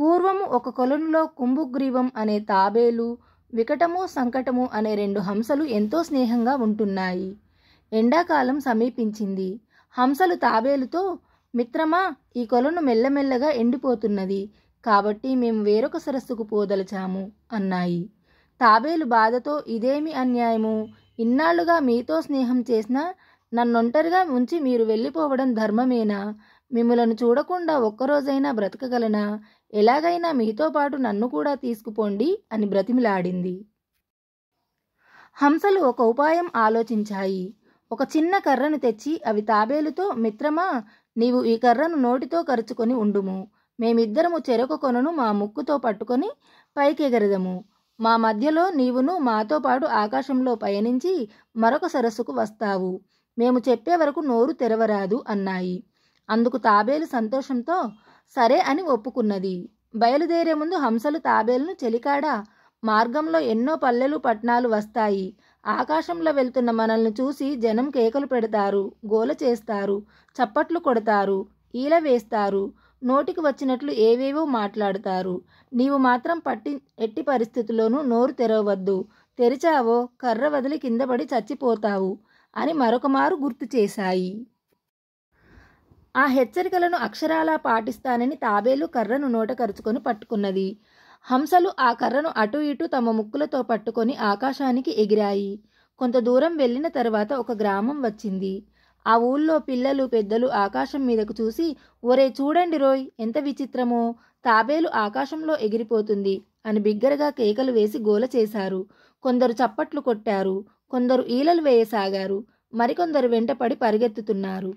పూర్వము ఒక కొలనులో కుంభుగ్రీవం అనే తాబేలు వికటము సంకటము అనే రెండు హంసలు ఎంతో స్నేహంగా ఉంటున్నాయి ఎండాకాలం సమీపించింది హంసలు తాబేలుతో మిత్రమా ఈ కొలను మెల్లమెల్లగా ఎండిపోతున్నది కాబట్టి మేము వేరొక సరస్సుకు పోదలచాము అన్నాయి తాబేలు బాధతో ఇదేమి అన్యాయము ఇన్నాళ్లుగా మీతో స్నేహం చేసినా నన్నొంటరిగా ఉంచి మీరు వెళ్ళిపోవడం ధర్మమేనా మిమ్మలను చూడకుండా ఒక్కరోజైనా బ్రతకగలనా ఎలాగైనా మీతో పాటు నన్ను కూడా తీసుకుపోండి అని బ్రతిమిలాడింది హంసలు ఒక ఉపాయం ఆలోచించాయి ఒక చిన్న కర్రను తెచ్చి అవి తాబేలుతో మిత్రమా నీవు ఈ కర్రను నోటితో కరుచుకొని ఉండుము మేమిద్దరము చెరొక కొనను మా ముక్కుతో పట్టుకొని పైకెగరదము మా మధ్యలో నీవును మాతో పాటు ఆకాశంలో పయనించి మరొక సరస్సుకు వస్తావు మేము చెప్పే వరకు నోరు తెరవరాదు అన్నాయి అందుకు తాబేలు సంతోషంతో సరే అని ఒప్పుకున్నది బయలుదేరే ముందు హంసలు తాబేలను చెలికాడా మార్గంలో ఎన్నో పల్లెలు పట్నాలు వస్తాయి ఆకాశంలో వెళ్తున్న మనల్ని చూసి జనం కేకలు పెడతారు గోల చేస్తారు చప్పట్లు కొడతారు ఈల వేస్తారు నోటికి వచ్చినట్లు ఏవేవో మాట్లాడతారు నీవు మాత్రం పట్టి ఎట్టి పరిస్థితుల్లోనూ నోరు తెరవద్దు తెరిచావో కర్ర వదిలి కిందపడి చచ్చిపోతావు అని మరొకమారు గుర్తు చేశాయి ఆ హెచ్చరికలను అక్షరాలా పాటిస్తానని తాబేలు కర్రను నోట కరుచుకొని పట్టుకున్నది హంసలు ఆ కర్రను అటు ఇటు తమ ముక్కులతో పట్టుకొని ఆకాశానికి ఎగిరాయి కొంత దూరం వెళ్ళిన తర్వాత ఒక గ్రామం వచ్చింది ఆ ఊళ్ళో పిల్లలు పెద్దలు ఆకాశం మీదకు చూసి ఒరే చూడండి రోయ్ ఎంత విచిత్రమో తాబేలు ఆకాశంలో ఎగిరిపోతుంది అని బిగ్గరగా కేకలు వేసి గోల చేశారు కొందరు చప్పట్లు కొట్టారు కొందరు ఈలలు వేయసాగారు మరికొందరు వెంటపడి పరిగెత్తుతున్నారు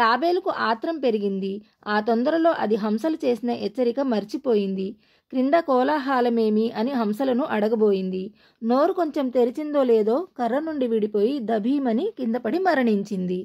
తాబేలుకు ఆత్రం పెరిగింది ఆ తొందరలో అది హంసలు చేసిన హెచ్చరిక మర్చిపోయింది క్రింద కోలాహలమేమి అని హంసలను అడగబోయింది నోరు కొంచెం తెరిచిందో లేదో కర్ర నుండి విడిపోయి దభీమని కిందపడి మరణించింది